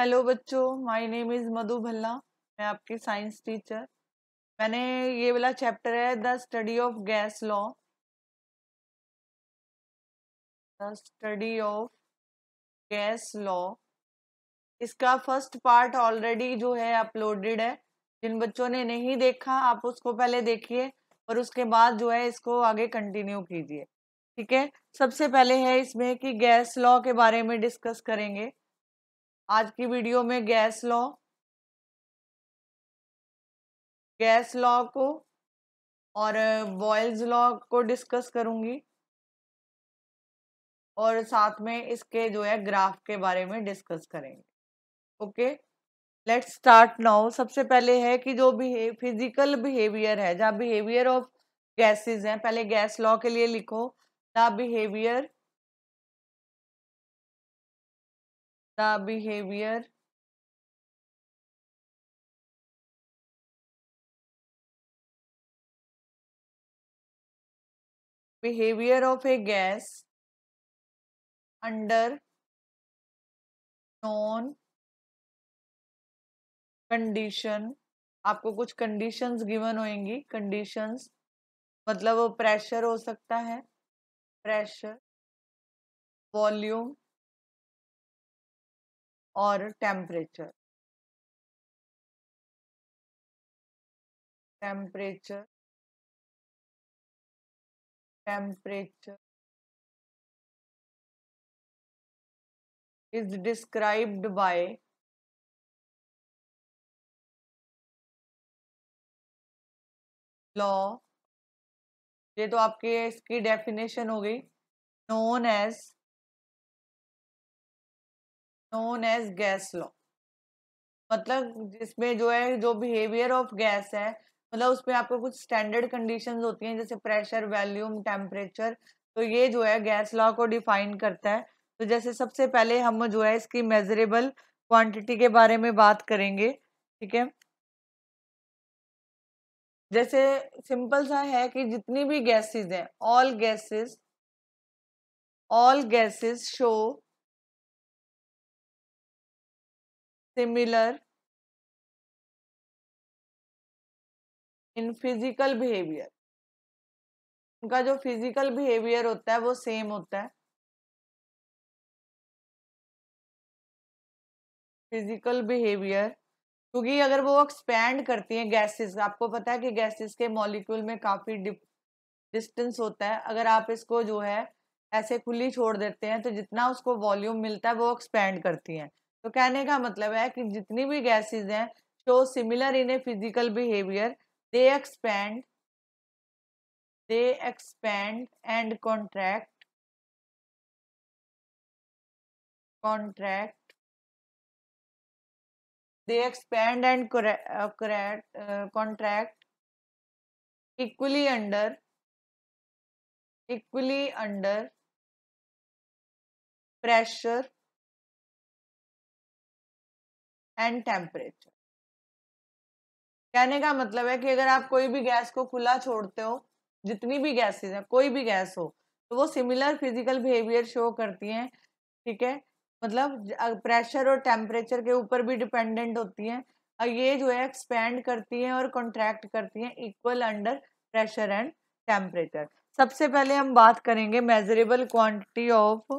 Hello बच्चों my name is Madhu Bhalla मैं आपकी साइंस टीचर मैंने ये वाला चैप्टर है the study of gas law the study of gas law इसका फर्स्ट पार्ट ऑलरेडी जो है अपलोडेड है जिन बच्चों ने नहीं देखा आप उसको पहले देखिए और उसके बाद जो है इसको आगे कंटिन्यू कीजिए ठीक है सबसे पहले है इसमें कि गैस लॉ के बारे में डिस्कस करेंगे आज की वीडियो में गैस लॉ गैस लॉ को और बॉयल्स लॉ को डिस्कस करूंगी और साथ में इसके जो है ग्राफ के बारे में डिस्कस करेंगे ओके लेट स्टार्ट नाउ सबसे पहले है कि जो भी फिजिकल बिहेवियर है जहाँ बिहेवियर ऑफ गैसेस हैं पहले गैस लॉ के लिए लिखो the behaviour the behavior behavior of a gas under known condition आपको कुछ conditions given होएंगी conditions मतलब वो प्रेशर हो सकता है प्रेशर वॉल्यूम और temperature temperature temperature is described by law ये तो आपके इसकी डेफिनेशन हो गई known as known as gas law मतलब जिसमें जो है जो बिहेवियर ऑफ गैस है मतलब उसमें आपको कुछ स्टैंडर्ड कंडीशन होती हैं जैसे प्रेशर वैल्यूम टेम्परेचर तो ये जो है गैस लॉ को डिफाइन करता है तो जैसे सबसे पहले हम जो है इसकी मेजरेबल क्वांटिटी के बारे में बात करेंगे ठीक है जैसे सिंपल सा है कि जितनी भी गैसेस हैं all gases all gases show similar in physical behaviour उनका जो फिजिकल बिहेवियर होता है वो सेम होता है फिजिकल बिहेवियर क्योंकि अगर वो एक्सपैंड करती हैं गैसेस आपको पता है कि गैसेस के मॉलिक्यूल में काफ़ी डिस्टेंस होता है अगर आप इसको जो है ऐसे खुली छोड़ देते हैं तो जितना उसको वॉल्यूम मिलता है वो एक्सपैंड करती हैं तो कहने का मतलब है कि जितनी भी गैसेज हैं show similar in a physical behaviour they expand they expand and contract contract they expand and contract equally under equally under pressure and temperature कहने का मतलब है कि अगर आप कोई भी गैस को खुला छोड़ते हो जितनी भी गैसेज है कोई भी गैस हो तो वो सिमिलर फिजिकल बिहेवियर शो करती हैं ठीक है मतलब प्रेशर और टेम्परेचर के ऊपर भी डिपेंडेंट होती हैं और ये जो है एक्सपेंड करती हैं और कॉन्ट्रैक्ट करती हैं equal under pressure and temperature सबसे पहले हम बात करेंगे मेजरेबल क्वांटिटी ऑफ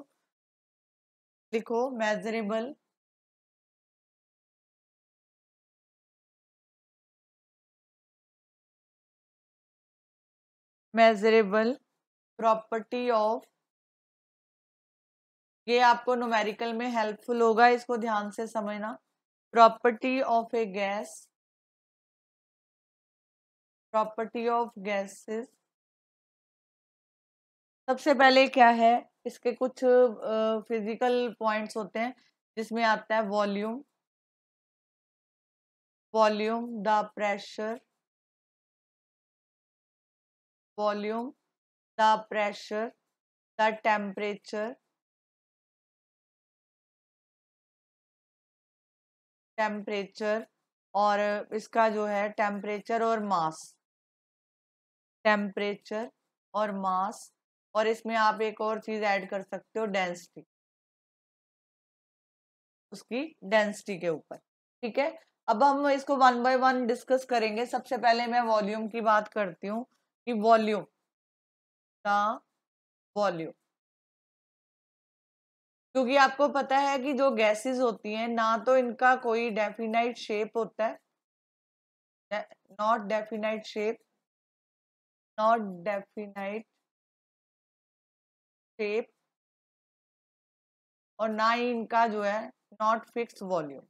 लिखो मेजरेबल मेजरेबल प्रॉपर्टी ऑफ ये आपको नोमेरिकल में हेल्पफुल होगा इसको ध्यान से समझना property of a gas property of gases सबसे पहले क्या है इसके कुछ फिजिकल uh, पॉइंट्स होते हैं जिसमें आता है volume volume the pressure volume, the pressure, the temperature, temperature और इसका जो है टेम्परेचर और मास टेम्परेचर और मास और इसमें आप एक और चीज़ ऐड कर सकते हो डेंसिटी उसकी डेंसिटी के ऊपर ठीक है अब हम इसको वन बाय वन डिस्कस करेंगे सबसे पहले मैं वॉल्यूम की बात करती हूँ कि वॉल्यूम द वॉल्यूम क्योंकि आपको पता है कि जो गैसेस होती हैं ना तो इनका कोई डेफिनाइट शेप होता है not definite shape not definite shape और ना ही इनका जो है नॉट फिक्स वॉल्यूम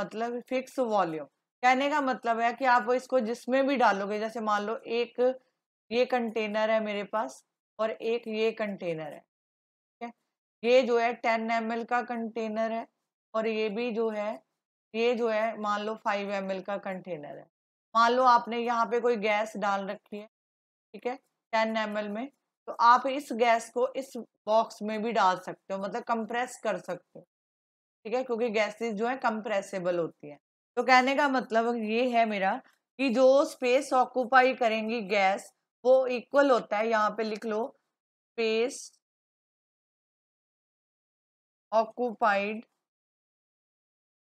मतलब फिक्स वॉल्यूम कहने का मतलब है कि आप इसको जिसमें भी डालोगे जैसे मान लो एक ये कंटेनर है मेरे पास और एक ये कंटेनर है ठीक है ये जो है टेन एम का कंटेनर है और ये भी जो है ये जो है मान लो फाइव एम का कंटेनर है मान लो आपने यहाँ पे कोई गैस डाल रखी है ठीक है टेन एम में तो आप इस गैस को इस बॉक्स में भी डाल सकते हो मतलब कंप्रेस कर सकते हो ठीक है क्योंकि गैसेज जो है कंप्रेसेबल होती है तो कहने का मतलब ये है मेरा कि जो स्पेस ऑक्यूपाई करेंगी गैस वो इक्वल होता है यहाँ पे लिख लो space occupied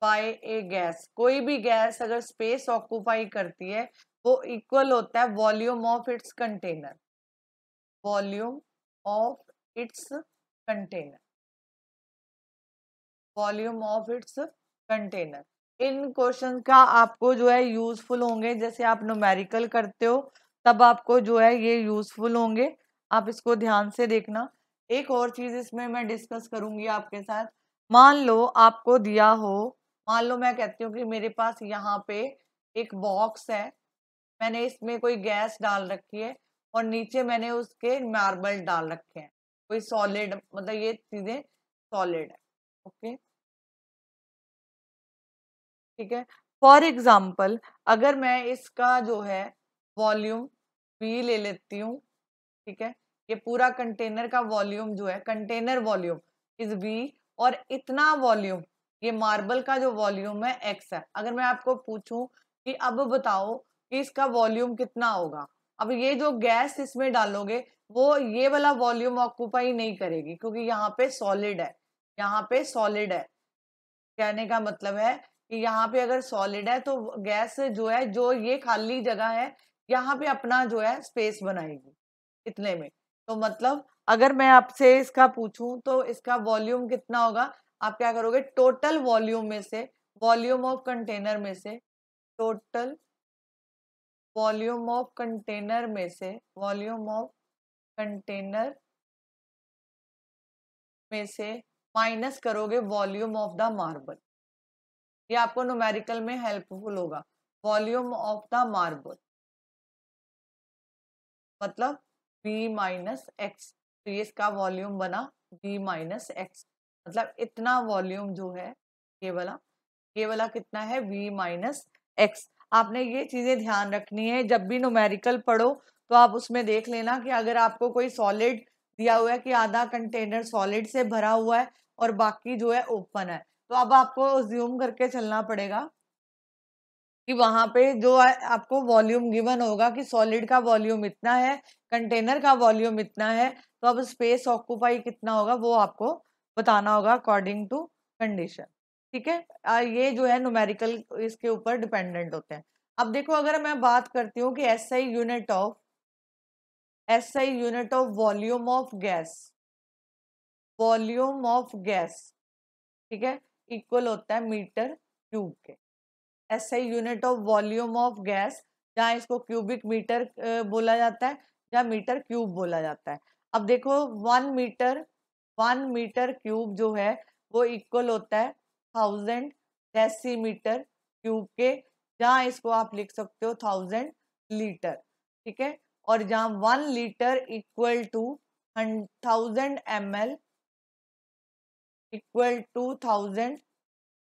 by a gas कोई भी गैस अगर स्पेस ऑक्यूपाई करती है वो इक्वल होता है volume of its container volume of its container volume of its container in question का आपको जो है यूजफुल होंगे जैसे आप नोमेरिकल करते हो तब आपको जो है ये यूजफुल होंगे आप इसको ध्यान से देखना एक और चीज़ इसमें मैं डिस्कस करूंगी आपके साथ मान लो आपको दिया हो मान लो मैं कहती हूँ कि मेरे पास यहाँ पे एक बॉक्स है मैंने इसमें कोई गैस डाल रखी है और नीचे मैंने उसके मार्बल डाल रखे हैं कोई सॉलिड मतलब ये चीज़ें सॉलिड है ओके ठीक है फॉर एग्जाम्पल अगर मैं इसका जो है वॉल्यूम बी ले लेती हूँ ठीक है ये पूरा कंटेनर का वॉल्यूम जो है कंटेनर वॉल्यूम इज बी और इतना वॉल्यूम ये मार्बल का जो वॉल्यूम है एक्स है अगर मैं आपको पूछूं कि अब बताओ कि इसका वॉल्यूम कितना होगा अब ये जो गैस इसमें डालोगे वो ये वाला वॉल्यूम ऑक्यूपाई नहीं करेगी क्योंकि यहाँ पे सॉलिड है यहाँ पे सॉलिड है कहने का मतलब है कि यहाँ पे अगर सॉलिड है तो गैस जो है जो ये खाली जगह है यहाँ पे अपना जो है स्पेस बनाएगी इतने में तो मतलब अगर मैं आपसे इसका पूछूं तो इसका वॉल्यूम कितना होगा आप क्या करोगे टोटल वॉल्यूम में से वॉल्यूम ऑफ कंटेनर में से टोटल वॉल्यूम ऑफ कंटेनर में से वॉल्यूम ऑफ कंटेनर में से माइनस करोगे वॉल्यूम ऑफ द मार्बल ये आपको नोमेरिकल में हेल्पफुल होगा वॉल्यूम ऑफ द मार्बल मतलब बी माइनस एक्स तो ये इसका वॉल्यूम बना बी माइनस एक्स मतलब इतना वॉल्यूम जो है ये वाला ये वाला कितना है बी माइनस एक्स आपने ये चीज़ें ध्यान रखनी है जब भी नोमेरिकल पढ़ो तो आप उसमें देख लेना कि अगर आपको कोई सॉलिड दिया हुआ है कि आधा कंटेनर सॉलिड से भरा हुआ है और बाकी जो है ओपन है तो अब आपको ज्यूम करके चलना पड़ेगा कि वहां पे जो आपको वॉल्यूम गिवन होगा कि सॉलिड का वॉल्यूम इतना है कंटेनर का वॉल्यूम इतना है तो अब स्पेस ऑक्यूपाई कितना होगा वो आपको बताना होगा अकॉर्डिंग टू कंडीशन ठीक है ये जो है न्यूमेरिकल इसके ऊपर डिपेंडेंट होते हैं अब देखो अगर मैं बात करती हूँ कि S I unit of S I unit of volume of gas volume of gas ठीक है इक्वल होता है मीटर क्यूब के ऐसे unit of volume of gas जहाँ इसको क्यूबिक मीटर बोला जाता है या मीटर क्यूब बोला जाता है अब देखो one metre one metre cube जो है वो इक्वल होता है थाउजेंड डेसी मीटर क्यूब के जहाँ इसको आप लिख सकते हो थाउजेंड लीटर ठीक है और जहाँ one litre equal to thousand M L equal to thousand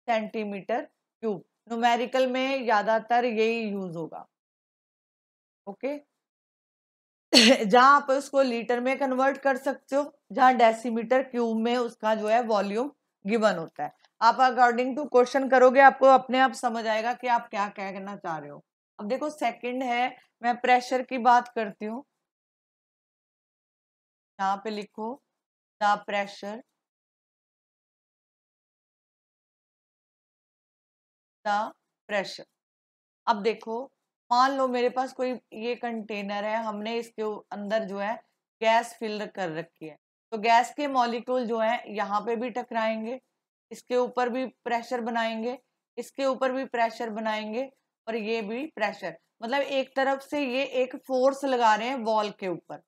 centimetre cube numerical में ज़्यादातर यही यूज होगा ओके जहां आप उसको लीटर में कन्वर्ट कर सकते हो जहां डेसीमीटर क्यूब में उसका जो है वॉल्यूम गिवन होता है आप अकॉर्डिंग टू क्वेश्चन करोगे आपको अपने आप समझ आएगा कि आप क्या कहना चाह रहे हो अब देखो सेकंड है मैं प्रेशर की बात करती हूँ यहाँ पे लिखो द प्रेशर प्रेशर अब देखो मान लो मेरे पास कोई ये कंटेनर है हमने इसके अंदर जो है गैस फिल कर रखी है तो गैस के मॉलिक्यूल जो है यहाँ पे भी टकराएंगे इसके ऊपर भी प्रेशर बनाएंगे इसके ऊपर भी प्रेशर बनाएंगे और ये भी प्रेशर मतलब एक तरफ से ये एक फोर्स लगा रहे हैं वॉल के ऊपर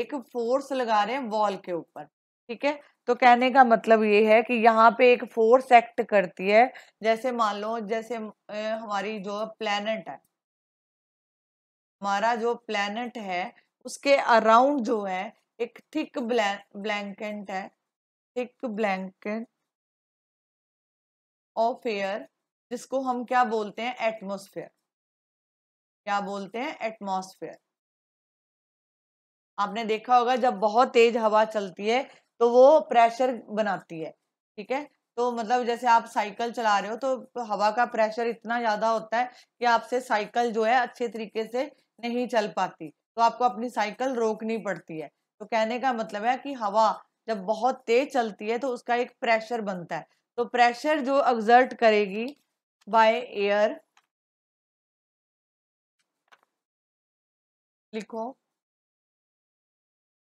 एक फोर्स लगा रहे हैं वॉल के ऊपर ठीक है तो कहने का मतलब ये है कि यहाँ पे एक फोर्स एक्ट करती है जैसे मान लो जैसे हमारी जो प्लेनेट है हमारा जो प्लेनेट है उसके अराउंड जो है एक थिक ब्लैंकेट है थिक ब्लैंकेट ऑफ एयर जिसको हम क्या बोलते हैं एटमोसफेयर क्या बोलते हैं एटमोसफेयर आपने देखा होगा जब बहुत तेज हवा चलती है तो वो प्रेशर बनाती है ठीक है तो मतलब जैसे आप साइकिल चला रहे हो तो, तो हवा का प्रेशर इतना ज़्यादा होता है कि आपसे साइकिल जो है अच्छे तरीके से नहीं चल पाती तो आपको अपनी साइकिल रोकनी पड़ती है तो कहने का मतलब है कि हवा जब बहुत तेज चलती है तो उसका एक प्रेशर बनता है तो प्रेशर जो एग्जर्ट करेगी बाय एयर लिखो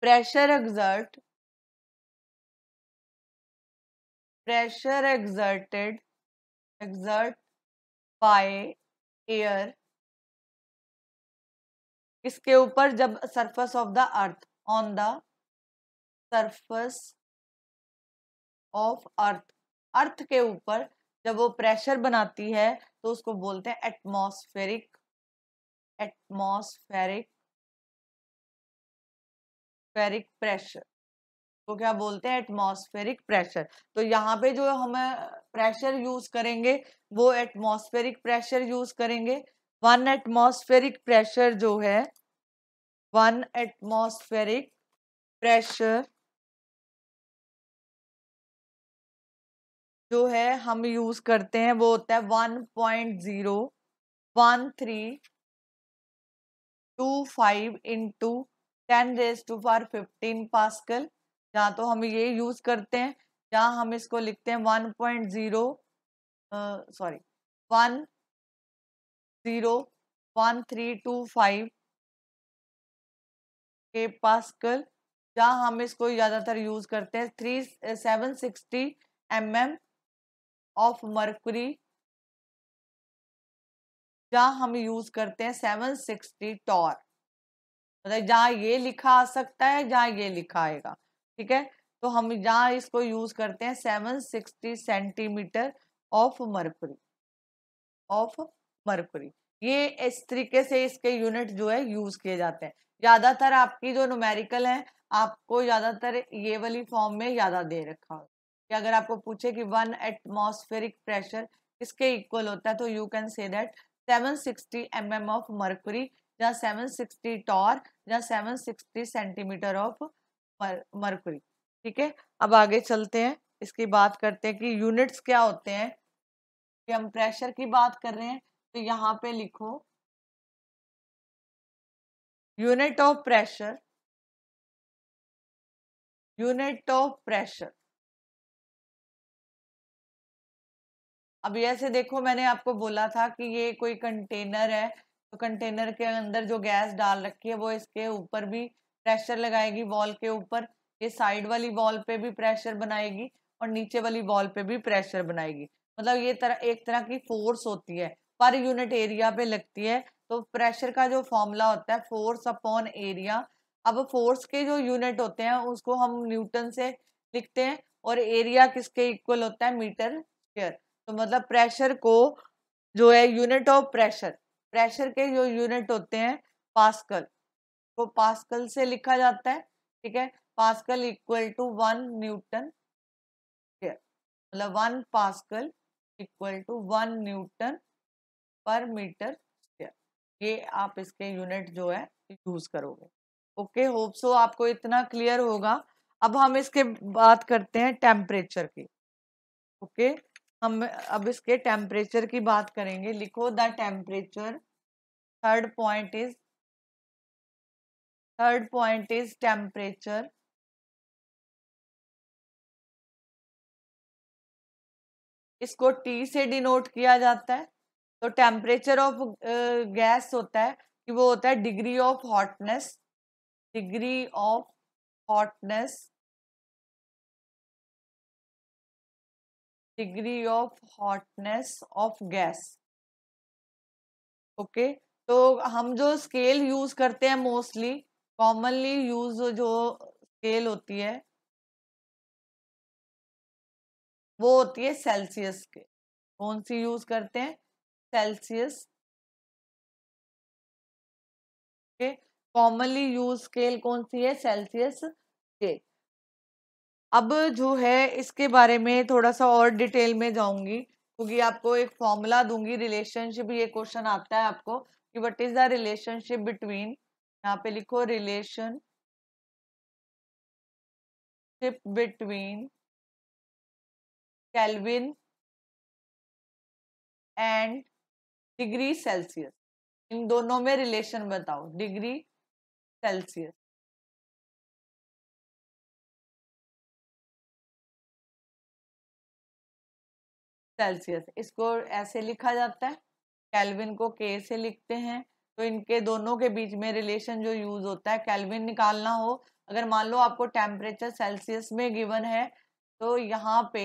pressure exert pressure exerted exert by air इसके ऊपर जब surface of the earth on the surface of earth earth के ऊपर जब वो प्रेशर बनाती है तो उसको बोलते हैं एटमॉस्फेरिक एटमॉस्फेरिक फेरिक प्रेशर इसको क्या बोलते हैं एटमॉस्फेरिक प्रेशर तो यहाँ पे जो हम प्रेशर यूज करेंगे वो एटमॉस्फेरिक प्रेशर यूज करेंगे वन एटमॉस्फेरिक प्रेशर जो है वन एटमॉस्फेरिक प्रेशर जो है हम यूज करते हैं वो होता है one point zero one three two five into ten raise to for fifteen pascal जहाँ तो हम ये यूज करते हैं या हम इसको लिखते हैं one point zero sorry one zero one three two five के पास कल जहाँ हम इसको ज़्यादातर यूज करते हैं three seven sixty M M of mercury या हम यूज करते हैं सेवन सिक्सटी टॉर मतलब जहाँ ये लिखा आ सकता है जहाँ ये लिखा आएगा ठीक है तो हम यहाँ इसको यूज करते हैं seven sixty centimetre of mercury of mercury ये इस तरीके से इसके यूनिट जो है यूज किए जाते हैं ज्यादातर आपकी जो न्यूमेरिकल है आपको ज्यादातर ये वाली फॉर्म में ज्यादा दे रखा हो कि अगर आपको पूछे कि वन एटमोस्फेरिक प्रेशर किसके इक्वल होता है तो you can say that 760 M M of mercury या 760 टॉर या 760 सेंटीमीटर ऑफ मरकरी ठीक है अब आगे चलते हैं इसकी बात करते हैं कि यूनिट्स क्या होते हैं कि हम प्रेशर की बात कर रहे हैं तो यहाँ पे लिखो unit of pressure unit of pressure अब ऐसे देखो मैंने आपको बोला था कि ये कोई कंटेनर है तो कंटेनर के अंदर जो गैस डाल रखी है वो इसके ऊपर भी प्रेशर लगाएगी वॉल के ऊपर ये साइड वाली वॉल पे भी प्रेशर बनाएगी और नीचे वाली वॉल पे भी प्रेशर बनाएगी मतलब ये तरह एक तरह की फोर्स होती है पर यूनिट एरिया पे लगती है तो प्रेशर का जो फॉर्मूला होता है फोर्स अपॉन एरिया अब फोर्स के जो यूनिट होते हैं उसको हम न्यूटन से लिखते हैं और एरिया किसके इक्वल होता है मीटर स्क्वेयर तो मतलब प्रेशर को जो है यूनिट ऑफ प्रेशर प्रेशर के जो यूनिट होते हैं पास्कल इसको पास्कल से लिखा जाता है ठीक है pascal equal to one newton मतलब one pascal equal to one newton per metre square ये आप इसके यूनिट जो है यूज करोगे ओके होप सो आपको इतना क्लियर होगा अब हम इसके बात करते हैं टेम्परेचर की ओके हम अब इसके टेम्परेचर की बात करेंगे लिखो the temperature third point is third point is temperature इसको टी से डिनोट किया जाता है तो टेम्परेचर ऑफ गैस होता है कि वो होता है degree of hotness degree of hotness degree of hotness of gas okay तो हम जो स्केल यूज करते हैं मोस्टली कॉमनली यूज जो स्केल होती है वो होती है सेल्सियस के कौन सी यूज करते हैं सेल्सियस के कॉमनली यूज स्केल कौन सी है सेल्सियस के अब जो है इसके बारे में थोड़ा सा और डिटेल में जाऊंगी क्योंकि तो आपको एक फॉर्मूला दूंगी रिलेशनशिप ये क्वेश्चन आता है आपको कि what is the relationship between यहाँ पे लिखो relationship between Kelvin and degree Celsius इन दोनों में रिलेशन बताओ डिग्री सेल्सियस सेल्सियस इसको ऐसे लिखा जाता है कैलविन को के से लिखते हैं तो इनके दोनों के बीच में रिलेशन जो यूज होता है कैलविन निकालना हो अगर मान लो आपको टेम्परेचर सेल्सियस में गिवन है तो यहाँ पे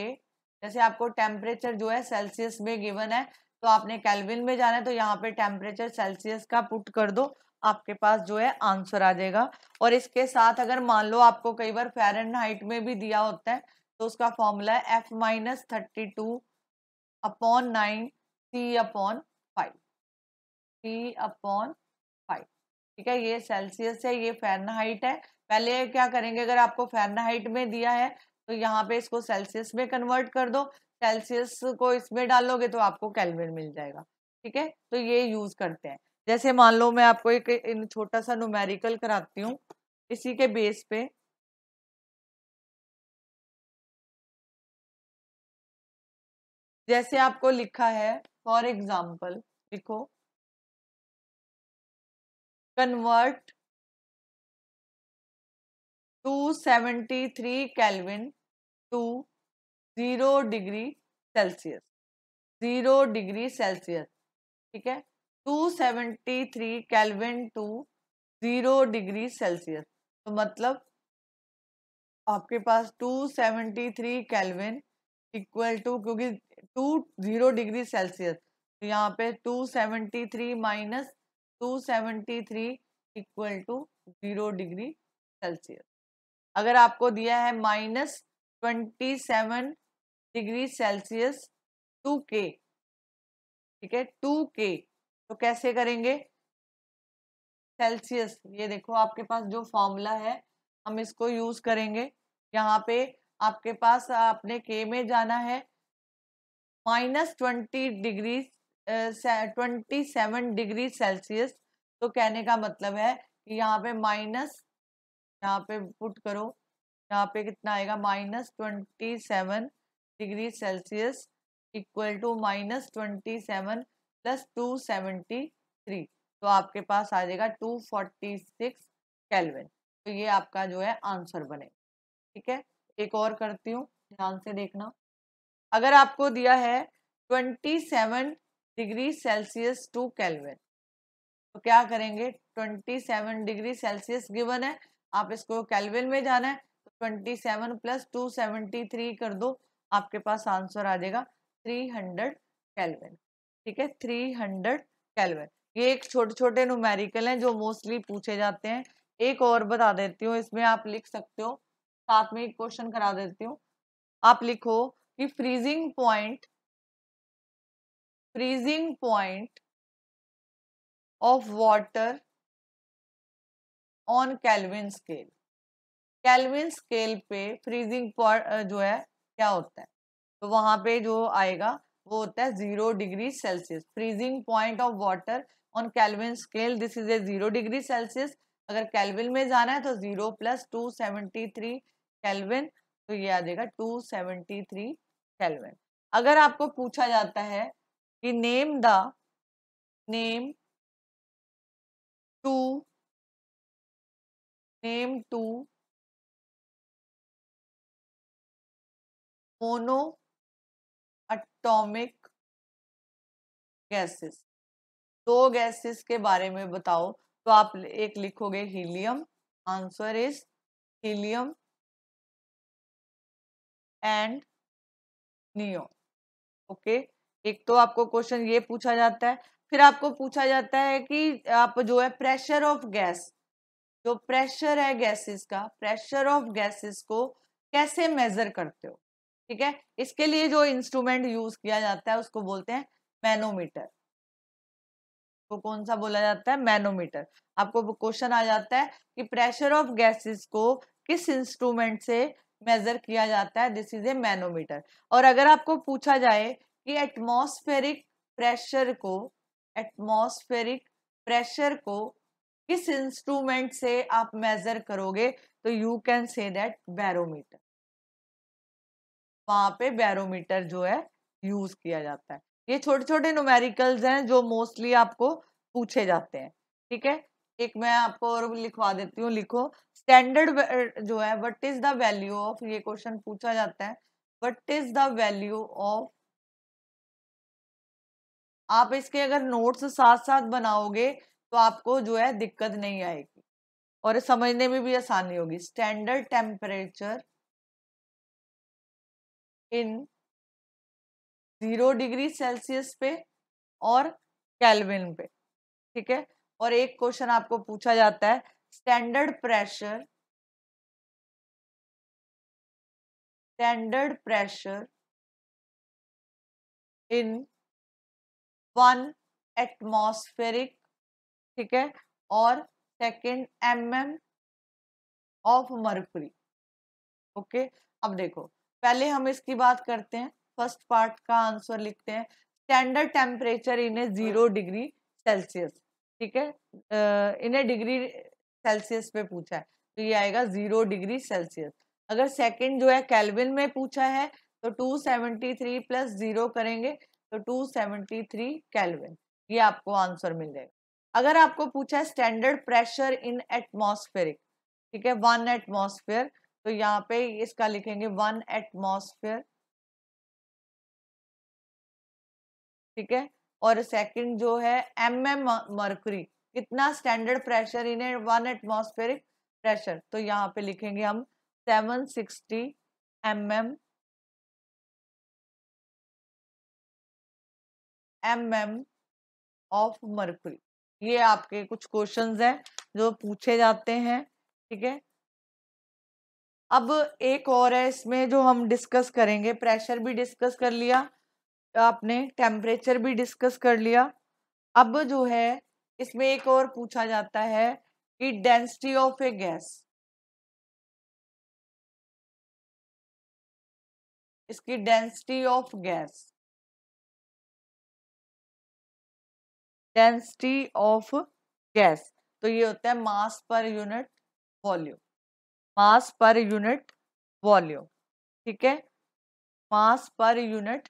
जैसे आपको टेम्परेचर जो है सेल्सियस में गिवन है तो आपने कैलविन में जाना है तो यहाँ पे टेम्परेचर सेल्सियस का पुट कर दो आपके पास जो है आंसर आ जाएगा और इसके साथ अगर मान लो आपको कई बार फेरन हाइट में भी दिया होता है तो उसका फॉर्मूला है F minus thirty two upon nine C upon three upon five ठीक है ये सेल्सियस है ये फैरनहाइट है पहले क्या करेंगे अगर आपको फैरनहाइट में दिया है तो यहाँ पे इसको सेल्सियस में कन्वर्ट कर दो सेल्सियस को इसमें डालोगे तो आपको कैलविन मिल जाएगा ठीक है तो ये यूज़ करते हैं जैसे मान लो मैं आपको एक इन छोटा सा नुमेरिकल कराती हूँ इसी के बेस पे जैसे आपको लिखा है फॉर एग्जाम्पल लिखो convert 273 Kelvin to 0 degree Celsius. 0 degree Celsius. ठीक है 273 Kelvin to 0 degree Celsius. तो मतलब आपके पास 273 Kelvin इक्वल टू क्योंकि टू जीरो डिग्री सेल्सियस यहाँ पे 273 minus 273 equal to zero degree Celsius अगर आपको दिया है minus twenty seven degree Celsius to के ठीक है टू के तो कैसे करेंगे सेल्सियस ये देखो आपके पास जो फॉर्मूला है हम इसको यूज करेंगे यहाँ पे आपके पास आपने के में जाना है minus twenty degree twenty seven degree Celsius तो कहने का मतलब है कि यहाँ पे माइनस यहाँ पे पुट करो यहाँ पे कितना आएगा minus twenty seven degree Celsius equal to minus twenty seven plus two seventy three तो आपके पास आ जाएगा टू फोर्टी सिक्स कैलविन तो ये आपका जो है आंसर बने ठीक है एक और करती हूँ ध्यान से देखना अगर आपको दिया है twenty seven degree Celsius to Kelvin तो क्या करेंगे 27 डिग्री सेल्सियस गिवन है आप इसको कैलविन में जाना है तो 27 प्लस 273 कर दो आपके पास आंसर आ जाएगा 300 कैलविन ठीक है 300 कैलविन ये एक छोटे छोटे नुमेरिकल हैं जो मोस्टली पूछे जाते हैं एक और बता देती हूँ इसमें आप लिख सकते हो साथ में एक क्वेश्चन करा देती हूँ आप लिखो कि freezing point freezing point of water on Kelvin scale. Kelvin scale पे freezing point जो है क्या होता है तो वहां पे जो आएगा वो होता है zero degree Celsius freezing point of water on Kelvin scale this is a zero degree Celsius अगर कैलविन में जाना है तो zero plus two seventy three Kelvin तो ये आ जाएगा टू सेवेंटी थ्री कैलविन अगर आपको पूछा जाता है name the name two name two monoatomic gases दो गैसेस के बारे में बताओ तो आप एक लिखोगे helium answer is helium and neon okay okay? एक तो आपको क्वेश्चन ये पूछा जाता है फिर आपको पूछा जाता है कि आप जो है प्रेशर ऑफ गैस जो प्रेशर है गैसेस का प्रेशर ऑफ गैसेस को कैसे मेजर करते हो ठीक है इसके लिए जो इंस्ट्रूमेंट यूज किया जाता है उसको बोलते हैं मैनोमीटर को तो कौन सा बोला जाता है मैनोमीटर आपको क्वेश्चन आ जाता है कि प्रेशर ऑफ गैसेस को किस इंस्ट्रूमेंट से मेजर किया जाता है दिस इज ए मैनोमीटर और अगर आपको पूछा जाए कि एटमॉस्फेरिक प्रेशर को एटमॉस्फेरिक प्रेशर को किस इंस्ट्रूमेंट से आप मेजर करोगे तो you can say that barometer वहां पे बैरोमीटर जो है यूज किया जाता है ये छोटे छोटे न्यूमेरिकल्स हैं जो मोस्टली आपको पूछे जाते हैं ठीक है एक मैं आपको और लिखवा देती हूँ लिखो स्टैंडर्ड जो है what is the value of ये क्वेश्चन पूछा जाता है what is the value of आप इसके अगर नोट्स साथ साथ बनाओगे तो आपको जो है दिक्कत नहीं आएगी और समझने में भी आसानी होगी standard temperature in zero degree Celsius पे और कैलविन पे ठीक है और एक क्वेश्चन आपको पूछा जाता है standard pressure standard pressure in one atmospheric ठीक है और second M M of mercury okay अब देखो पहले हम इसकी बात करते हैं फर्स्ट पार्ट का आंसर लिखते हैं स्टैंडर्ड टेम्परेचर इन्हें जीरो डिग्री सेल्सियस ठीक है इन्हें डिग्री सेल्सियस पे पूछा है तो ये आएगा जीरो डिग्री सेल्सियस अगर सेकेंड जो है कैलविन में पूछा है तो two seventy three plus zero करेंगे तो 273 केल्विन ये आपको आंसर मिल जाएगा अगर आपको पूछा है स्टैंडर्ड प्रेशर इन एटमॉस्फेरिक ठीक है वन एटमॉस्फेयर तो यहाँ पे इसका लिखेंगे वन एटमॉस्फेयर ठीक है और सेकंड जो है एम एम मर्करी कितना standard pressure in one atmospheric pressure तो यहाँ पे लिखेंगे हम 760 sixty M M M M of mercury ये आपके कुछ क्वेश्चंस हैं जो पूछे जाते हैं ठीक है अब एक और है इसमें जो हम डिस्कस करेंगे प्रेशर भी डिस्कस कर लिया आपने टेम्परेचर भी डिस्कस कर लिया अब जो है इसमें एक और पूछा जाता है कि डेंसिटी ऑफ ए गैस इसकी density of gas density of gas तो ये होता है मास per unit volume mass per unit volume ठीक है मास पर यूनिट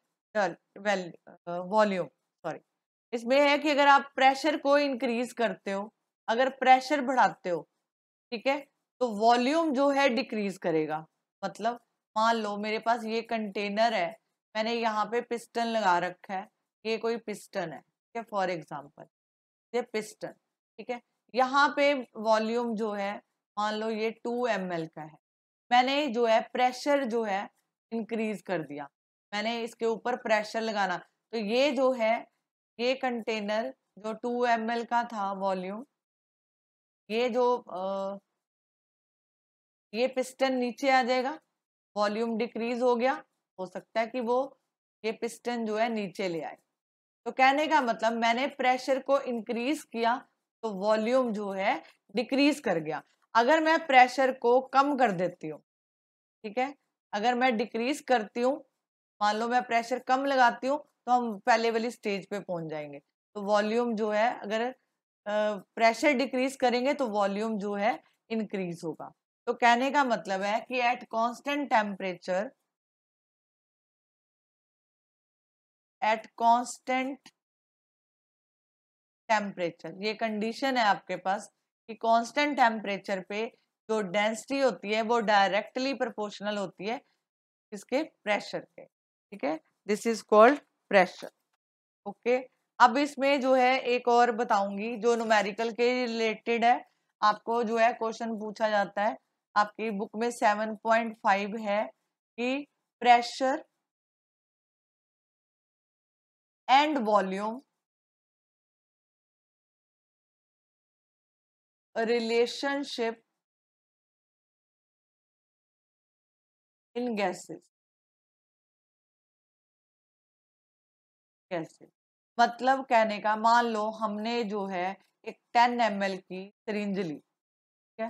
वॉल्यूम सॉरी इसमें है कि अगर आप प्रेशर को इंक्रीज करते हो अगर प्रेशर बढ़ाते हो ठीक है तो वॉल्यूम जो है डिक्रीज करेगा मतलब मान लो मेरे पास ये कंटेनर है मैंने यहाँ पे पिस्टन लगा रखा है ये कोई पिस्टन है है फॉर एग्जाम्पल ये पिस्टन ठीक है यहाँ पे वॉल्यूम जो है मान लो ये टू एम का है मैंने जो है प्रेशर जो है इंक्रीज कर दिया मैंने इसके ऊपर प्रेशर लगाना तो ये जो है ये कंटेनर जो टू एम का था वॉल्यूम ये जो आ, ये पिस्टन नीचे आ जाएगा वॉल्यूम डिक्रीज हो गया हो सकता है कि वो ये पिस्टन जो है नीचे ले आए तो कहने का मतलब मैंने प्रेशर को इंक्रीज किया तो वॉल्यूम जो है डिक्रीज कर गया अगर मैं प्रेशर को कम कर देती हूँ ठीक है अगर मैं डिक्रीज करती हूँ मान लो मैं प्रेशर कम लगाती हूँ तो हम पहले वाली स्टेज पे पहुंच जाएंगे तो वॉल्यूम जो है अगर प्रेशर डिक्रीज करेंगे तो वॉल्यूम जो है इंक्रीज होगा तो कहने का मतलब है कि at constant temperature at constant temperature ये कंडीशन है आपके पास कि कांस्टेंट टेम्परेचर पे जो डेंसिटी होती है वो डायरेक्टली प्रोपोर्शनल होती है इसके प्रेशर के ठीक है this is called pressure okay अब इसमें जो है एक और बताऊंगी जो न्यूमेरिकल के रिलेटेड है आपको जो है क्वेश्चन पूछा जाता है आपकी बुक में सेवन पॉइंट फाइव है कि pressure and volume relationship in gases gases मतलब कहने का मान लो हमने जो है एक 10 एम की सरिंज ली ठीक है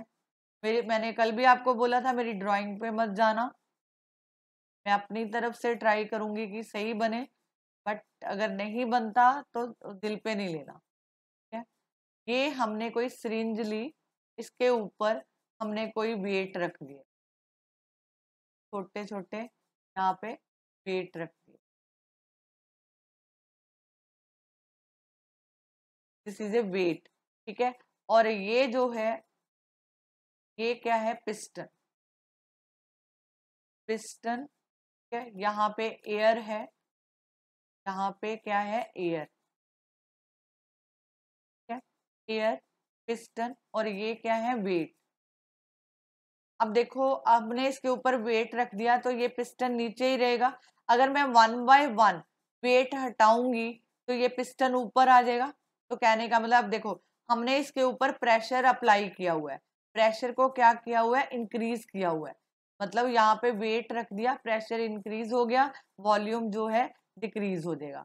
मेरे मैंने कल भी आपको बोला था मेरी ड्राइंग पे मत जाना मैं अपनी तरफ से ट्राई करूंगी कि सही बने बट अगर नहीं बनता तो दिल पे नहीं लेना ठीक है ये हमने कोई सरिंज ली इसके ऊपर हमने कोई वेट रख दिया छोटे छोटे यहाँ पे वेट रख दिए दिस इज ए वेट ठीक है और ये जो है ये क्या है पिस्टन पिस्टन ठीक है यहाँ पे एयर है यहाँ पे क्या है एयर क्या एयर पिस्टन और ये क्या है वेट अब देखो आपने इसके ऊपर वेट रख दिया तो ये पिस्टन नीचे ही रहेगा अगर मैं वन बाय वन वेट हटाऊंगी तो ये पिस्टन ऊपर आ जाएगा तो कहने का मतलब देखो हमने इसके ऊपर प्रेशर अप्लाई किया हुआ है प्रेशर को क्या किया हुआ है इंक्रीज किया हुआ है मतलब यहाँ पे वेट रख दिया प्रेशर इंक्रीज हो गया वॉल्यूम जो है डिक्रीज हो जाएगा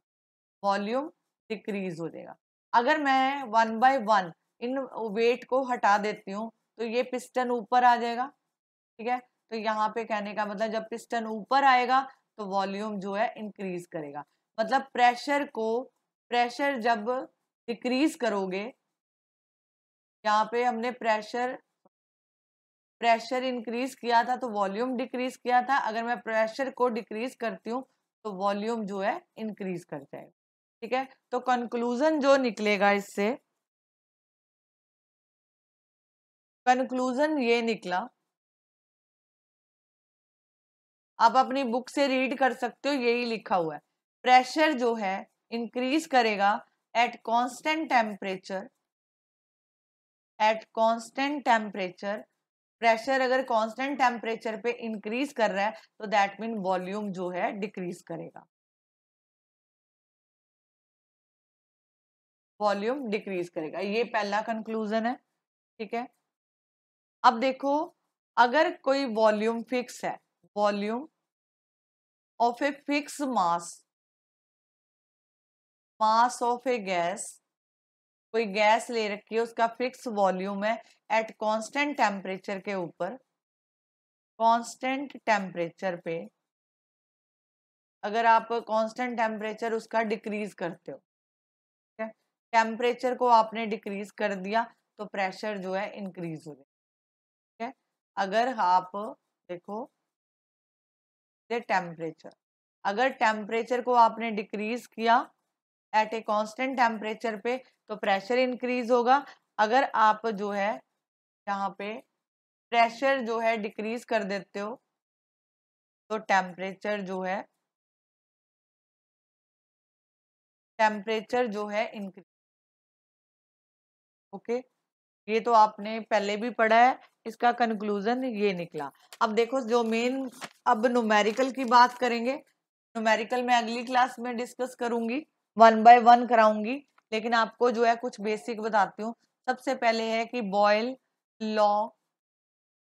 वॉल्यूम डिक्रीज हो जाएगा अगर मैं one by one in weight को हटा देती हूँ तो ये पिस्टन ऊपर आ जाएगा ठीक है तो यहाँ पे कहने का मतलब जब पिस्टन ऊपर आएगा तो वॉल्यूम जो है इंक्रीज करेगा मतलब प्रेशर को प्रेशर जब डिक्रीज करोगे यहाँ पे हमने प्रेशर प्रेशर इंक्रीज किया था तो वॉल्यूम डिक्रीज किया था अगर मैं प्रेशर को डिक्रीज करती हूँ तो वॉल्यूम जो है इंक्रीज कर जाएगा ठीक है तो कंक्लूजन जो निकलेगा इससे कंक्लूजन ये निकला आप अपनी बुक से रीड कर सकते हो यही लिखा हुआ है प्रेशर जो है इंक्रीज करेगा at constant temperature at constant temperature pressure अगर कांस्टेंट टेम्परेचर पे इंक्रीज कर रहा है तो दैट मीन वॉल्यूम जो है डिक्रीज करेगा वॉल्यूम डिक्रीज करेगा ये पहला कंक्लूजन है ठीक है अब देखो अगर कोई वॉल्यूम फिक्स है volume of a fix mass mass of a gas gas गैस ले रखी है उसका फिक्स वॉल्यूम है एट कांस्टेंट टेम्परेचर के ऊपर कांस्टेंट टेम्परेचर पे अगर आप कांस्टेंट टेम्परेचर उसका डिक्रीज करते हो ठीक है टेम्परेचर को आपने डिक्रीज कर दिया तो प्रेशर जो है इंक्रीज हो जाए ठीक है अगर आप देखो टेम्परेचर अगर टेम्परेचर को आपने डिक्रीज किया एट ए कांस्टेंट टेम्परेचर पे तो प्रेशर इंक्रीज होगा अगर आप जो है यहाँ पे प्रेशर जो है डिक्रीज कर देते हो तो टेम्परेचर जो है टेम्परेचर जो है इंक्रीज ओके ये तो आपने पहले भी पढ़ा है इसका कंक्लूजन ये निकला अब देखो जो मेन अब नोमेरिकल की बात करेंगे नोमेरिकल मैं अगली क्लास में डिस्कस करूंगी वन बाय वन कराऊंगी लेकिन आपको जो है कुछ बेसिक बताती हूँ सबसे पहले है कि बॉयल लॉ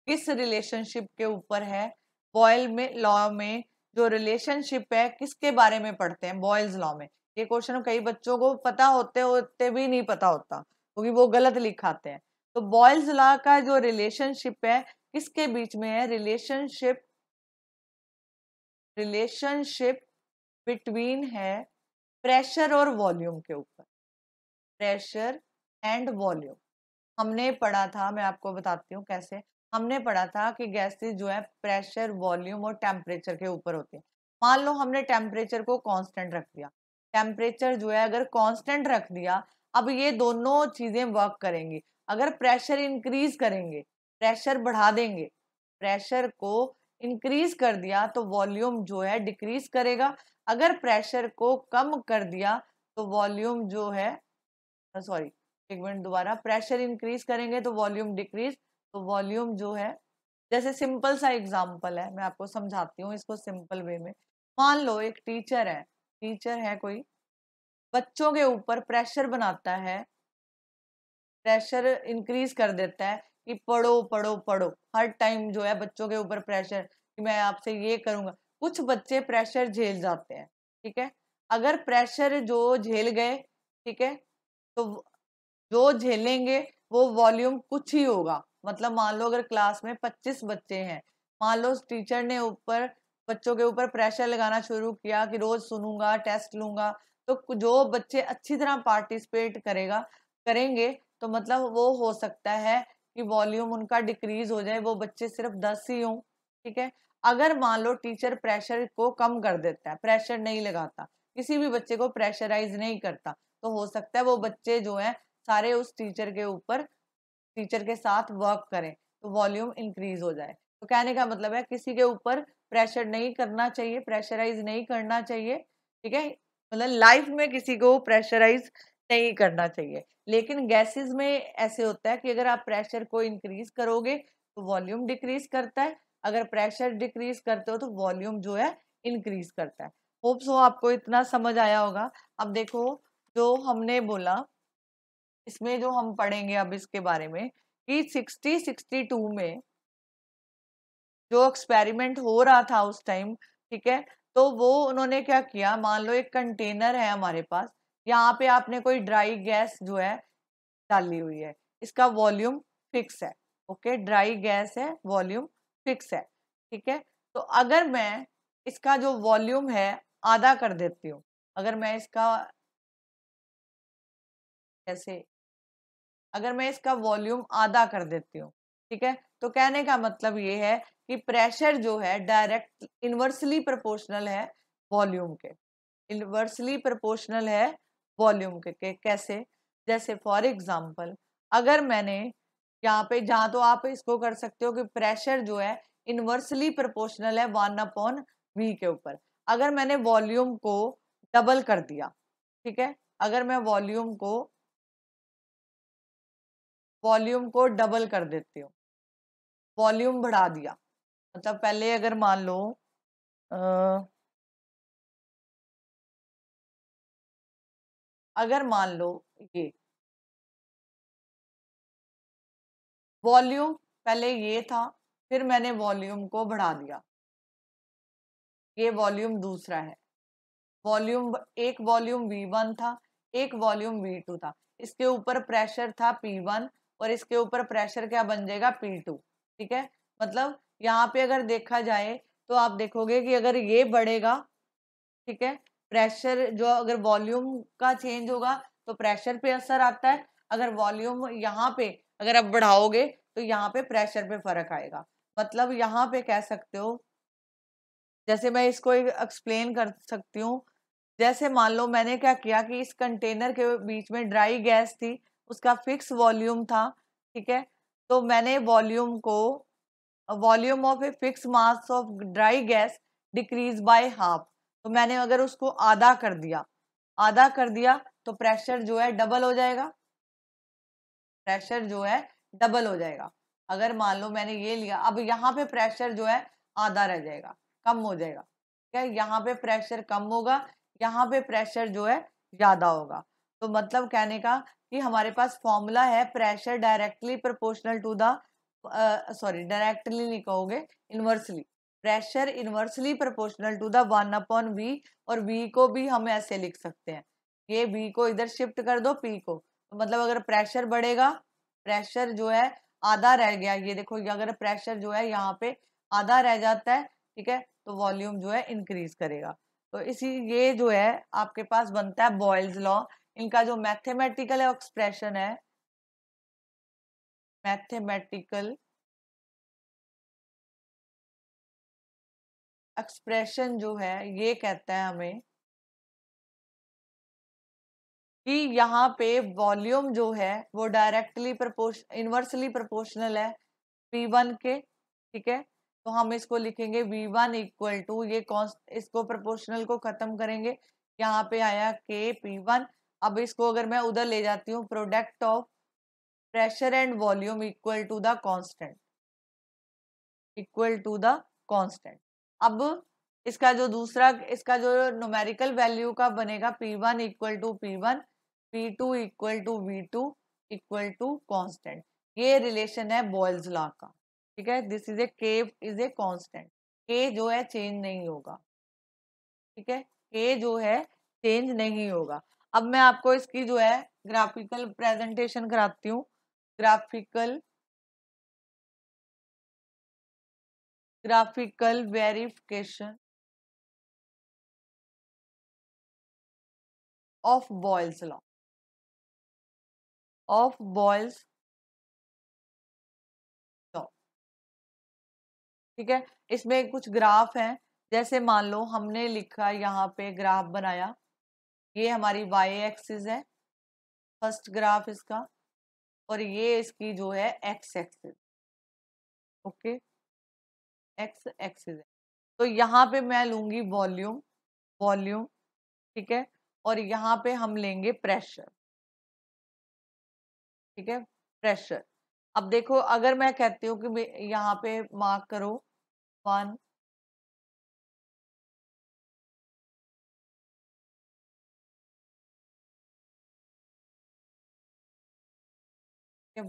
किस रिलेशनशिप के ऊपर है बॉयल में लॉ में जो रिलेशनशिप है किसके बारे में पढ़ते हैं बॉयल्स लॉ में ये क्वेश्चन कई बच्चों को पता होते होते भी नहीं पता होता क्योंकि तो वो गलत लिखाते हैं तो बॉयल्स लॉ का जो रिलेशनशिप है किसके बीच में है रिलेशनशिप रिलेशनशिप बिटवीन है प्रेशर और वॉल्यूम के ऊपर प्रेशर एंड वॉल्यूम हमने पढ़ा था मैं आपको बताती हूँ कैसे हमने पढ़ा था कि गैसेस जो है प्रेशर वॉल्यूम और टेम्परेचर के ऊपर होती है मान लो हमने टेम्परेचर को कांस्टेंट रख दिया टेम्परेचर जो है अगर कांस्टेंट रख दिया अब ये दोनों चीज़ें वर्क करेंगी अगर प्रेशर इंक्रीज करेंगे प्रेशर बढ़ा देंगे प्रेशर को इंक्रीज कर दिया तो वॉल्यूम जो है डिक्रीज करेगा अगर प्रेशर को कम कर दिया तो वॉल्यूम जो है सॉरी एक मिनट दोबारा प्रेशर इंक्रीज करेंगे तो वॉल्यूम डिक्रीज तो वॉल्यूम जो है जैसे सिंपल सा एग्जाम्पल है मैं आपको समझाती हूँ इसको सिंपल वे में मान लो एक टीचर है टीचर है कोई बच्चों के ऊपर प्रेशर बनाता है प्रेशर इंक्रीज कर देता है कि पढ़ो पढ़ो पढ़ो हर टाइम जो है बच्चों के ऊपर प्रेशर कि मैं आपसे ये करूँगा कुछ बच्चे प्रेशर झेल जाते हैं ठीक है अगर प्रेशर जो झेल गए ठीक है तो जो झेलेंगे वो वॉल्यूम कुछ ही होगा मतलब मान लो अगर क्लास में 25 बच्चे हैं मान लो टीचर ने ऊपर बच्चों के ऊपर प्रेशर लगाना शुरू किया कि रोज सुनूंगा टेस्ट लूंगा तो जो बच्चे अच्छी तरह पार्टिसिपेट करेगा करेंगे तो मतलब वो हो सकता है कि वॉल्यूम उनका डिक्रीज हो जाए वो बच्चे सिर्फ दस ही हों ठीक है अगर मान लो टीचर प्रेशर को कम कर देता है प्रेशर नहीं लगाता किसी भी बच्चे को प्रेशराइज नहीं करता तो हो सकता है वो बच्चे जो है सारे उस टीचर के ऊपर टीचर के साथ वर्क करें तो वॉल्यूम इंक्रीज हो जाए तो कहने का मतलब है किसी के ऊपर प्रेशर नहीं करना चाहिए प्रेशराइज नहीं करना चाहिए ठीक है मतलब लाइफ में किसी को प्रेशराइज नहीं करना चाहिए लेकिन गैसेस में ऐसे होता है कि अगर आप प्रेशर को इंक्रीज करोगे तो वॉल्यूम डिक्रीज करता है अगर प्रेशर डिक्रीज करते हो तो वॉल्यूम जो है इंक्रीज करता है होप सो आपको इतना समझ आया होगा अब देखो जो हमने बोला इसमें जो हम पढ़ेंगे अब इसके बारे में कि सिक्सटी सिक्सटी टू में जो एक्सपेरिमेंट हो रहा था उस टाइम ठीक है तो वो उन्होंने क्या किया मान लो एक कंटेनर है हमारे पास यहाँ पे आपने कोई ड्राई गैस जो है डाली हुई है इसका वॉल्यूम फिक्स है ओके ड्राई गैस है वॉल्यूम फिक्स है ठीक है तो अगर मैं इसका जो वॉल्यूम है आधा कर देती हूँ अगर मैं इसका कैसे अगर मैं इसका वॉल्यूम आधा कर देती हूँ ठीक है तो कहने का मतलब ये है कि प्रेशर जो है डायरेक्ट इन्वर्सली प्रोपोर्शनल है वॉल्यूम के इन्वर्सली प्रोपोर्शनल है वॉल्यूम के, के कैसे जैसे फॉर एग्जांपल अगर मैंने यहाँ पे जहाँ तो आप इसको कर सकते हो कि प्रेशर जो है इनवर्सली प्रोपोर्शनल है वन अपॉन वी के ऊपर अगर मैंने वॉल्यूम को डबल कर दिया ठीक है अगर मैं वॉल्यूम को वॉल्यूम को डबल कर देती हूँ वॉल्यूम बढ़ा दिया मतलब पहले अगर मान लो अगर मान लो ये वॉल्यूम पहले ये था फिर मैंने वॉल्यूम को बढ़ा दिया ये वॉल्यूम दूसरा है वॉल्यूम एक वॉल्यूम V1 था एक वॉल्यूम V2 था इसके ऊपर प्रेशर था P1 और इसके ऊपर प्रेशर क्या बन जाएगा P2 ठीक है मतलब यहाँ पे अगर देखा जाए तो आप देखोगे कि अगर ये बढ़ेगा ठीक है प्रेशर जो अगर वॉल्यूम का चेंज होगा तो प्रेशर पे असर आता है अगर वॉल्यूम यहाँ पे अगर आप बढ़ाओगे तो यहाँ पे प्रेशर पे फर्क आएगा मतलब यहाँ पे कह सकते हो जैसे मैं इसको एक्सप्लेन कर सकती हूँ जैसे मान लो मैंने क्या किया कि इस कंटेनर के बीच में ड्राई गैस थी उसका फिक्स वॉल्यूम था ठीक है तो मैंने वॉल्यूम को volume of a fix mass of dry gas decrease by half तो मैंने अगर उसको आधा कर दिया आधा कर दिया तो प्रेशर जो है डबल हो जाएगा प्रेशर जो है डबल हो जाएगा अगर मान लो मैंने ये लिया अब यहाँ पे प्रेशर जो है आधा रह जाएगा कम हो जाएगा ठीक है यहाँ पे प्रेशर कम होगा यहाँ पे प्रेशर जो है ज़्यादा होगा तो मतलब कहने का कि हमारे पास फॉर्मूला है pressure directly proportional to the sorry directly नहीं कहोगे inversely pressure inversely proportional to the one upon V और वी को भी हम ऐसे लिख सकते हैं ये वी को इधर शिफ्ट कर दो पी को मतलब अगर प्रेशर बढ़ेगा प्रेशर जो है आधा रह गया ये देखो अगर प्रेशर जो है यहाँ पे आधा रह जाता है ठीक है तो वॉल्यूम जो है इंक्रीज करेगा तो इसी ये जो है आपके पास बनता है बॉयल्स लॉ इनका जो मैथमेटिकल एक्सप्रेशन है मैथमेटिकल एक्सप्रेशन जो है ये कहता है हमें कि यहाँ पे वॉल्यूम जो है वो डायरेक्टली प्रपोर्श इन्वर्सली प्रपोर्शनल है वी वन के ठीक है तो हम इसको लिखेंगे वी वन इक्वल टू ये कौन इसको प्रपोर्शनल को खत्म करेंगे यहाँ पे आया के पी वन अब इसको अगर मैं उधर ले जाती हूँ product of pressure and volume equal to the constant equal to the constant अब इसका जो दूसरा इसका जो न्यूमेरिकल वैल्यू का बनेगा P one equal to P one P two equal to V two equal to constant ये रिलेशन है बॉयल्स लॉ का ठीक है दिस इज ए के इज ए कॉन्स्टेंट के जो है चेंज नहीं होगा ठीक है के जो है चेंज नहीं होगा अब मैं आपको इसकी जो है ग्राफिकल प्रेजेंटेशन कराती हूँ graphical graphical verification of Boyle's law of Boyle's तो ठीक है इसमें कुछ ग्राफ हैं जैसे मान लो हमने लिखा यहाँ पे ग्राफ बनाया ये हमारी वाई एक्सिस है फर्स्ट ग्राफ इसका और ये इसकी जो है X axis okay X axis है तो यहाँ पे मैं लूंगी वॉल्यूम वॉल्यूम ठीक है और यहाँ पे हम लेंगे प्रेशर ठीक है प्रेशर अब देखो अगर मैं कहती हूँ कि यहाँ पे मार्क करो वन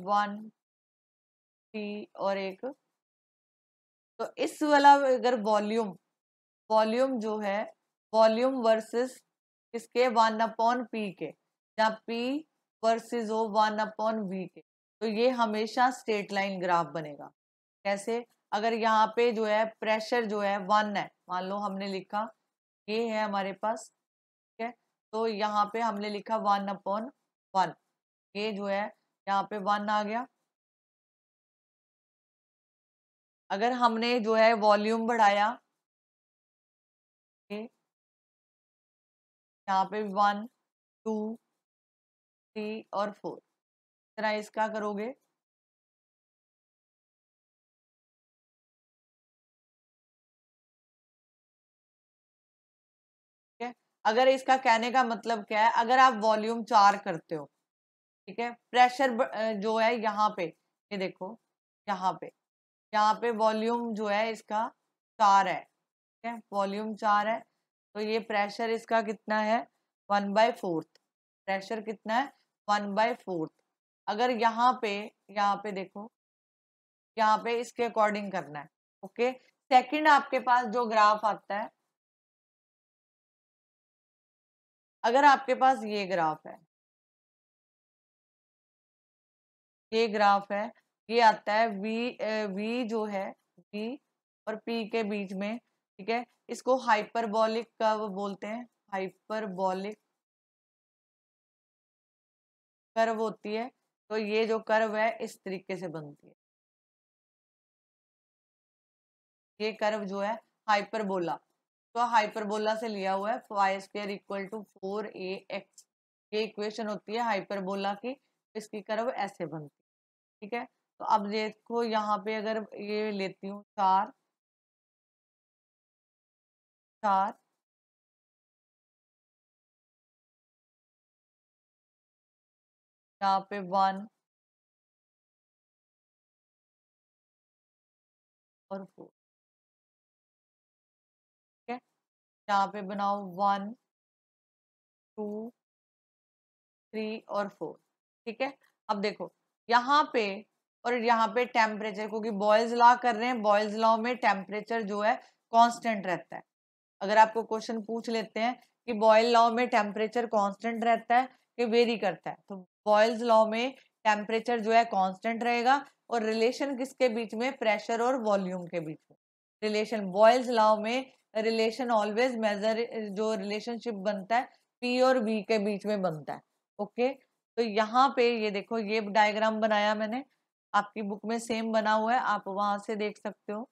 वन थ्री और एक तो इस वाला अगर वॉल्यूम वॉल्यूम जो है वॉल्यूम वर्सेस इसके वन अपॉन पी के जहाँ P versus oh one upon V के तो ये हमेशा स्ट्रेट लाइन ग्राफ बनेगा कैसे अगर यहाँ पे जो है प्रेशर जो है वन है मान लो हमने लिखा ये है हमारे पास ठीक है तो यहाँ पे हमने लिखा वन अपॉन वन ये जो है यहाँ पे वन आ गया अगर हमने जो है वॉल्यूम बढ़ाया यहाँ पे वन टू थ्री और फोर जरा इसका करोगे अगर इसका कहने का मतलब क्या है अगर आप वॉल्यूम चार करते हो ठीक है प्रेशर जो है यहाँ पे ये देखो यहाँ पे यहाँ पे वॉल्यूम जो है इसका चार है ठीक है वॉल्यूम चार है तो ये प्रेशर इसका कितना है वन बाय फोर्थ प्रेशर कितना है वन बाय फोर्थ अगर यहाँ पे यहाँ पे देखो यहाँ पे इसके अकॉर्डिंग करना है ओके सेकंड आपके पास जो ग्राफ आता है अगर आपके पास ये ग्राफ है ये ग्राफ है ये आता है वी वी जो है वी और पी के बीच में ठीक है इसको हाइपरबॉलिक कर्व बोलते हैं हाइपरबॉलिक कर्व होती है तो ये जो कर्व है इस तरीके से बनती है ये कर्व जो है हाइपरबोला तो हाइपरबोला से लिया हुआ है five square equal to four A X ये इक्वेशन होती है हाइपरबोला की इसकी कर्व ऐसे बनती है ठीक है तो अब देखो यहाँ पे अगर ये लेती हूँ चार चार यहाँ पे वन और फोर ठीक है यहाँ पे बनाओ वन टू थ्री और फोर ठीक है अब देखो यहाँ पे और यहाँ पे टेम्परेचर क्योंकि बॉयल्स लॉ कर रहे हैं बॉयल्स लॉ में टेम्परेचर जो है कांस्टेंट रहता है अगर आपको क्वेश्चन पूछ लेते हैं कि बॉयल लॉ में टेम्परेचर कांस्टेंट रहता है कि वेरी करता है तो बॉयल्स लॉ में टेम्परेचर जो है कांस्टेंट रहेगा और रिलेशन किसके बीच में प्रेशर और वॉल्यूम के बीच में रिलेशन बॉयल्स लॉ में रिलेशन ऑलवेज मेजर जो रिलेशनशिप बनता है पी और बी के बीच में बनता है ओके तो यहाँ पे ये देखो ये डायग्राम बनाया मैंने आपकी बुक में सेम बना हुआ है आप वहां से देख सकते हो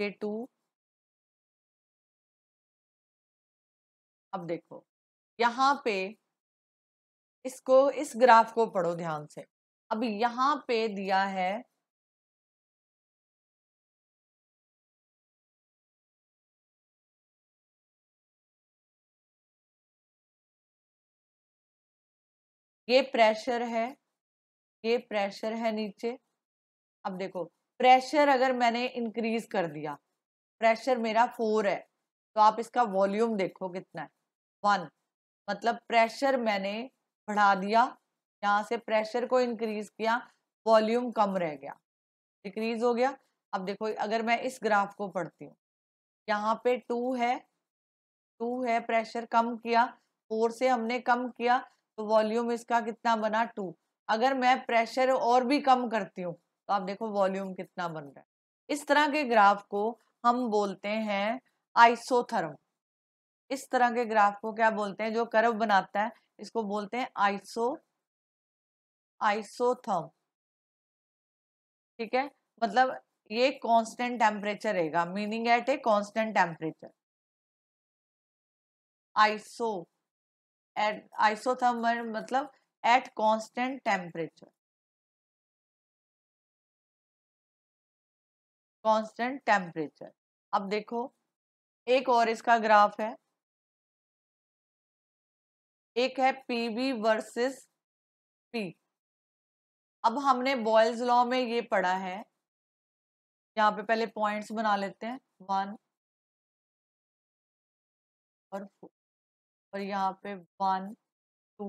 टू अब देखो यहाँ पे इसको इस ग्राफ को पढ़ो ध्यान से अब यहाँ पे दिया है ये प्रेशर है ये प्रेशर है नीचे अब देखो प्रेशर अगर मैंने इंक्रीज कर दिया प्रेशर मेरा फोर है तो आप इसका वॉल्यूम देखो कितना है वन मतलब प्रेशर मैंने बढ़ा दिया यहाँ से प्रेशर को इंक्रीज किया वॉल्यूम कम रह गया डिक्रीज हो गया अब देखो अगर मैं इस ग्राफ को पढ़ती हूँ यहाँ पे टू है टू है प्रेशर कम किया फोर से हमने कम किया तो वॉल्यूम इसका कितना बना टू अगर मैं प्रेशर और भी कम करती हूँ तो आप देखो वॉल्यूम कितना बन रहा है इस तरह के ग्राफ को हम बोलते हैं आइसोथर्म इस तरह के ग्राफ को क्या बोलते हैं जो कर्व बनाता है इसको बोलते हैं आइसो आइसोथर्म ठीक है मतलब ये कांस्टेंट टेम्परेचर रहेगा meaning at a constant temperature iso at isotherm मतलब at constant temperature constant temperature अब देखो एक और इसका ग्राफ है एक है पीवी वर्सेस पी अब हमने बॉयल्स लॉ में ये पढ़ा है यहाँ पे पहले पॉइंट्स बना लेते हैं वन और फोर और यहाँ पे वन टू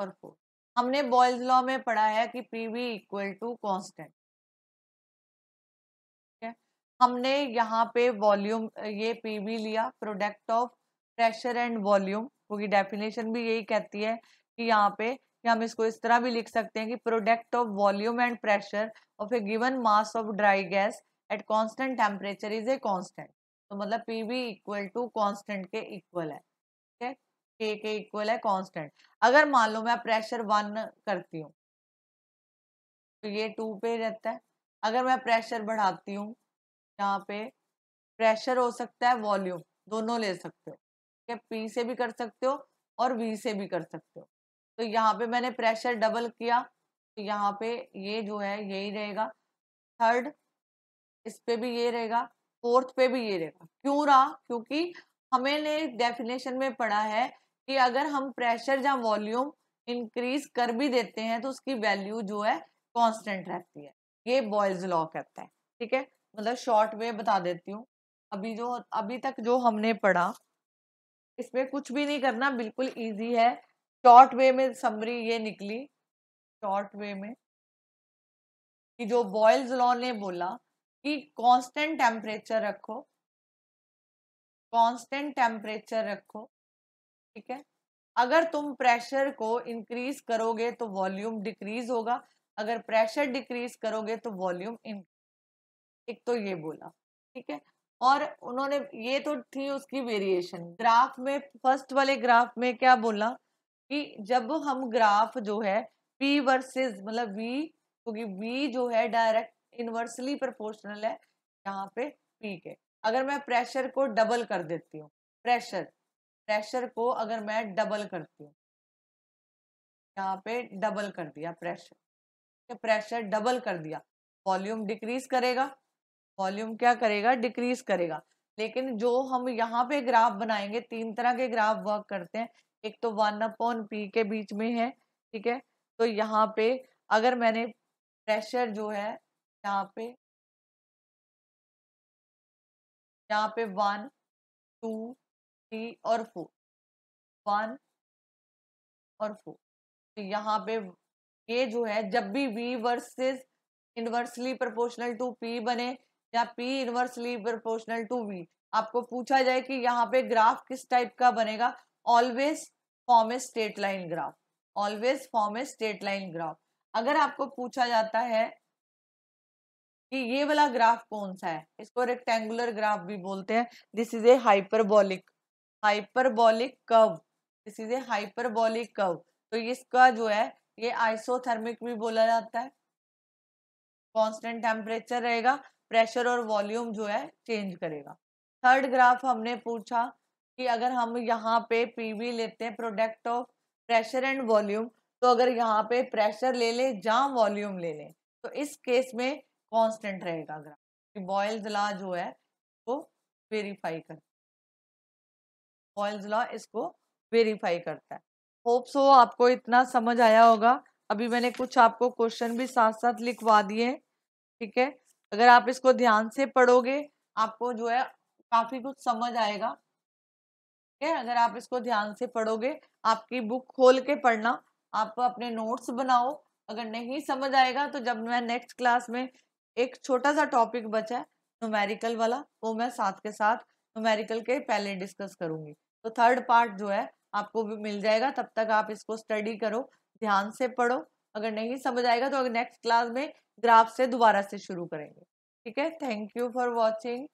और फोर हमने बॉयल्स लॉ में पढ़ा है कि P V equal to constant हमने यहाँ पे वॉल्यूम ये पी भी लिया product of pressure and volume क्योंकि डेफिनेशन भी यही कहती है कि यहाँ पे कि हम इसको इस तरह भी लिख सकते हैं कि product of volume and pressure of a given mass of dry gas at constant temperature is a constant तो मतलब P V equal to constant के इक्वल है ठीक है के के इक्वल है कांस्टेंट अगर मान लो मैं प्रेशर वन करती हूँ तो ये टू पे रहता है अगर मैं प्रेशर बढ़ाती हूँ यहाँ पे प्रेशर हो सकता है वॉल्यूम दोनों ले सकते हो ठीक है पी से भी कर सकते हो और वी से भी कर सकते हो तो यहाँ पे मैंने प्रेशर डबल किया तो यहाँ पे ये जो है यही रहेगा थर्ड इस पे भी ये रहेगा फोर्थ पे भी ये रहेगा क्यों रहा क्योंकि हमें ने डेफिनेशन में पढ़ा है कि अगर हम प्रेशर या वॉल्यूम इंक्रीज कर भी देते हैं तो उसकी वैल्यू जो है कांस्टेंट रहती है ये बॉयज लॉ कहता है ठीक है मतलब शॉर्ट में बता देती हूँ अभी जो अभी तक जो हमने पढ़ा इसमें कुछ भी नहीं करना बिल्कुल इजी है शॉर्ट वे में समरी ये निकली शॉर्ट वे में कि जो बॉयल्स लॉ ने बोला कि कांस्टेंट टेम्परेचर रखो कांस्टेंट टेम्परेचर रखो ठीक है अगर तुम प्रेशर को इंक्रीज करोगे तो वॉल्यूम डिक्रीज होगा अगर प्रेशर डिक्रीज करोगे तो वॉल्यूम इंक्रीज एक तो ये बोला ठीक है और उन्होंने ये तो थी उसकी वेरिएशन ग्राफ में फर्स्ट वाले ग्राफ में क्या बोला कि जब हम ग्राफ जो है पी वर्सेस मतलब वी क्योंकि तो वी जो है डायरेक्ट इनवर्सली प्रोपोर्शनल है यहाँ पे पी के अगर मैं प्रेशर को डबल कर देती हूँ प्रेशर प्रेशर को अगर मैं डबल करती हूँ यहाँ पे डबल कर दिया प्रेशर प्रेशर डबल कर दिया वॉल्यूम डिक्रीज करेगा वॉल्यूम क्या करेगा डिक्रीज करेगा लेकिन जो हम यहाँ पे ग्राफ बनाएंगे तीन तरह के ग्राफ वर्क करते हैं एक तो वन अपॉन पी के बीच में है ठीक है तो यहाँ पे अगर मैंने प्रेशर जो है यहाँ पे यहाँ पे वन टू थ्री और फोर वन और फोर तो यहाँ पे ये जो है जब भी V versus inversely proportional to P बने या P inversely proportional to V आपको पूछा जाए कि यहाँ पे ग्राफ किस टाइप का बनेगा always form a straight line graph always form a straight line graph अगर आपको पूछा जाता है कि ये वाला ग्राफ कौन सा है इसको रेक्टेंगुलर ग्राफ भी बोलते हैं this is a hyperbolic hyperbolic curve this is a hyperbolic curve तो इसका जो है ये आइसोथर्मिक भी बोला जाता है कांस्टेंट टेम्परेचर रहेगा प्रेशर और वॉल्यूम जो है चेंज करेगा थर्ड ग्राफ हमने पूछा कि अगर हम यहाँ पे पी लेते हैं product of pressure and volume तो अगर यहाँ पे प्रेशर ले लें जहाँ वॉल्यूम ले लें तो इस केस में कांस्टेंट रहेगा ग्राफ बॉयल्स ला जो है वो वेरीफाई कर बॉयल्स ला इसको वेरीफाई करता है होप सो आपको इतना समझ आया होगा अभी मैंने कुछ आपको क्वेश्चन भी साथ साथ लिखवा दिए ठीक है अगर आप इसको ध्यान से पढ़ोगे आपको जो है काफ़ी कुछ समझ आएगा ठीक है अगर आप इसको ध्यान से पढ़ोगे आपकी बुक खोल के पढ़ना आप अपने नोट्स बनाओ अगर नहीं समझ आएगा तो जब मैं नेक्स्ट क्लास में एक छोटा सा टॉपिक बचा है नोमेरिकल वाला वो मैं साथ के साथ नोमेरिकल के पहले डिस्कस करूँगी तो थर्ड पार्ट जो है आपको भी मिल जाएगा तब तक आप इसको स्टडी करो ध्यान से पढ़ो अगर नहीं समझ आएगा तो अगर नेक्स्ट क्लास में ग्राफ से दोबारा से शुरू करेंगे ठीक है थैंक यू फॉर वॉचिंग